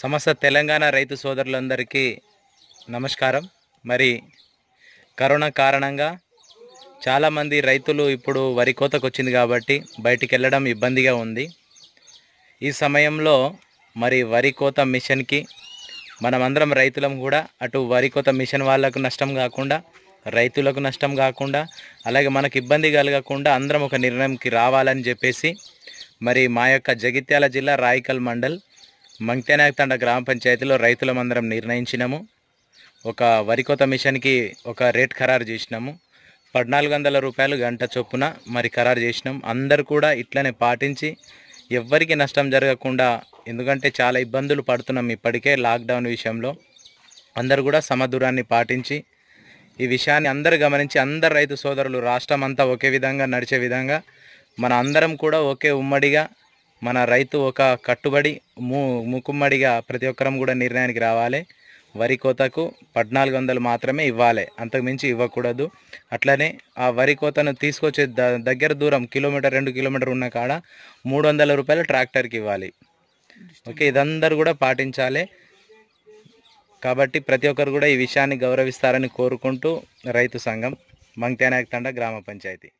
సమస్త తెలంగాణ రైతు సోదరులందరికీ నమస్కారం మరి కరోనా కారణంగా చాలామంది రైతులు ఇప్పుడు వరి కోతకు వచ్చింది కాబట్టి బయటికి వెళ్ళడం ఇబ్బందిగా ఉంది ఈ సమయంలో మరి వరి కోత మిషన్కి మనమందరం రైతులం కూడా అటు వరి కోత మిషన్ వాళ్ళకు నష్టం కాకుండా రైతులకు నష్టం కాకుండా అలాగే మనకు ఇబ్బంది కలగకుండా అందరం ఒక నిర్ణయంకి రావాలని చెప్పేసి మరి మా యొక్క జగిత్యాల జిల్లా రాయికల్ మండల్ తండ గ్రామ పంచాయతీలో రైతులమందరం నిర్ణయించినాము ఒక కోత మిషన్కి ఒక రేట్ ఖరారు చేసినాము పద్నాలుగు వందల రూపాయలు గంట చొప్పున మరి ఖరారు చేసినాం అందరు కూడా ఇట్లనే పాటించి ఎవ్వరికి నష్టం జరగకుండా ఎందుకంటే చాలా ఇబ్బందులు పడుతున్నాం ఇప్పటికే లాక్డౌన్ విషయంలో అందరు కూడా సమదూరాన్ని పాటించి ఈ విషయాన్ని అందరు గమనించి అందరు రైతు సోదరులు రాష్ట్రం అంతా ఒకే విధంగా నడిచే విధంగా మన అందరం కూడా ఒకే ఉమ్మడిగా మన రైతు ఒక కట్టుబడి ము ముకుమ్మడిగా ప్రతి ఒక్కరం కూడా నిర్ణయానికి రావాలి వరి కోతకు పద్నాలుగు వందలు మాత్రమే ఇవ్వాలి అంతకుమించి ఇవ్వకూడదు అట్లనే ఆ వరి కోతను తీసుకొచ్చే ద దగ్గర దూరం కిలోమీటర్ రెండు కిలోమీటర్ ఉన్న కాడ మూడు వందల రూపాయలు ట్రాక్టర్కి ఇవ్వాలి ఓకే ఇదందరూ కూడా పాటించాలి కాబట్టి ప్రతి ఒక్కరు కూడా ఈ విషయాన్ని గౌరవిస్తారని కోరుకుంటూ రైతు సంఘం మంగ్త్యానాయక్ తండ గ్రామ పంచాయతీ